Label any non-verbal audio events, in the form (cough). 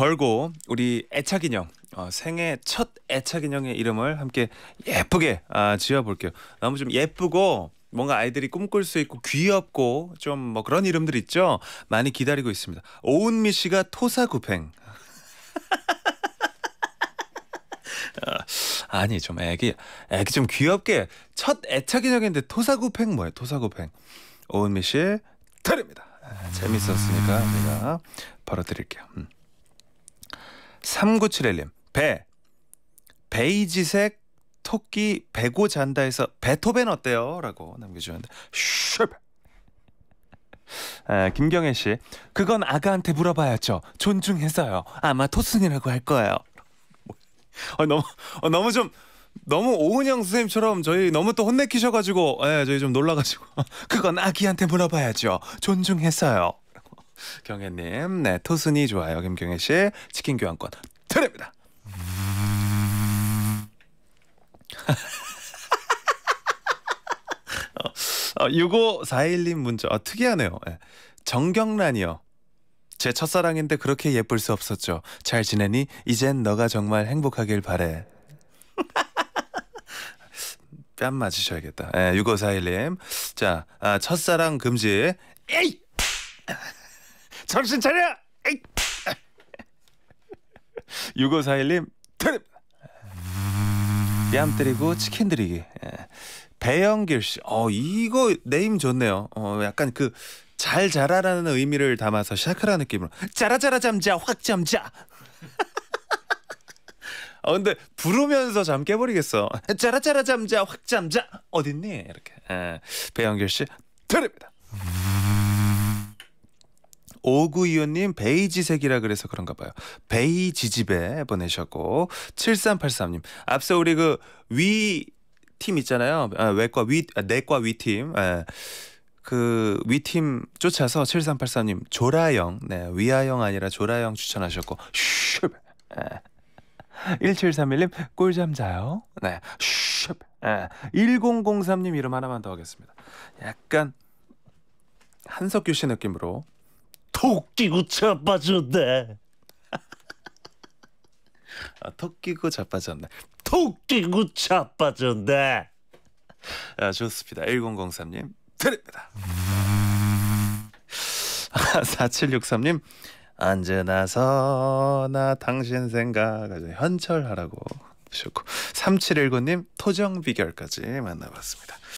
걸고 우리 애착인형 어, 생애 첫 애착인형의 이름을 함께 예쁘게 아, 지어볼게요. 너무 좀 예쁘고 뭔가 아이들이 꿈꿀 수 있고 귀엽고 좀 뭐 그런 이름들 있죠. 많이 기다리고 있습니다. 오은미 씨가 토사구팽. (laughs) 어, 아니 좀 애기 애기 좀 귀엽게 첫 애착인형인데 토사구팽 뭐예요? 토사구팽. 오은미 씨 드립니다. 재밌었으니까 음. 제가 바로 드릴게요. 음. 3971님 배 베이지색 토끼 배고 잔다해서 베토벤 어때요? 라고 남겨주셨는데 슈 아, 김경혜 씨 그건 아가한테 물어봐야죠 존중했어요 아마 토순이라고 할 거예요 아, 너무 아, 너무 좀 너무 오은영 선생님처럼 저희 너무 또 혼내키셔가지고 예, 저희 좀 놀라가지고 (laughs) 그건 아기한테 물어봐야죠 존중했어요 경혜님, 네 토순이 좋아요. 김경혜 씨 치킨 교환권 드립니다. 어, 6541님 어, 문자 어, 특이하네요. 예. 정경란이요. 제 첫사랑인데 그렇게 예쁠 수 없었죠. 잘 지내니? 이젠 너가 정말 행복하길 바래. (laughs) 뺨 맞으셔야겠다. 예, 6541님. 자, 아, 첫사랑 금지. 에이! 정신 차려! 에이! 6 5님 드립! 뺨 때리고 치킨 드리기 예. 배영길 씨, 어 이거 네임 좋네요. 어 약간 그 잘 자라라는 의미를 담아서 샤크라 느낌으로 자라자라 잠자 확 잠자. (laughs) 어 근데 부르면서 잠 깨버리겠어. 자라자라 잠자 확 잠자 어딨니 이렇게 에, 예. 배영길 씨 드립니다. 오구 이호님 베이지색이라 그래서 그런가 봐요. 베이지 집에 보내셨고 7383님 앞서 우리 그 위 팀 있잖아요. 아, 외과 위 아, 내과 위팀. 예. 그 위 팀 쫓아서 7383님 조라영 네 위아영 아니라 조라영 추천하셨고 슈 예. 1731님 꿀잠 자요. 네. 슈. 예. 1003님 이름 하나만 더 하겠습니다. 약간 한석규 씨 느낌으로 톡 끼고 자빠졌네. 아, 톡 끼고 자빠졌네. 톡 끼고 자빠졌네. 아, 좋습니다. 1003님 드립니다. 4763님 (laughs) 언제나서 나 당신 생각 현철하라고 주셨고 3719님 토정 비결까지 만나봤습니다.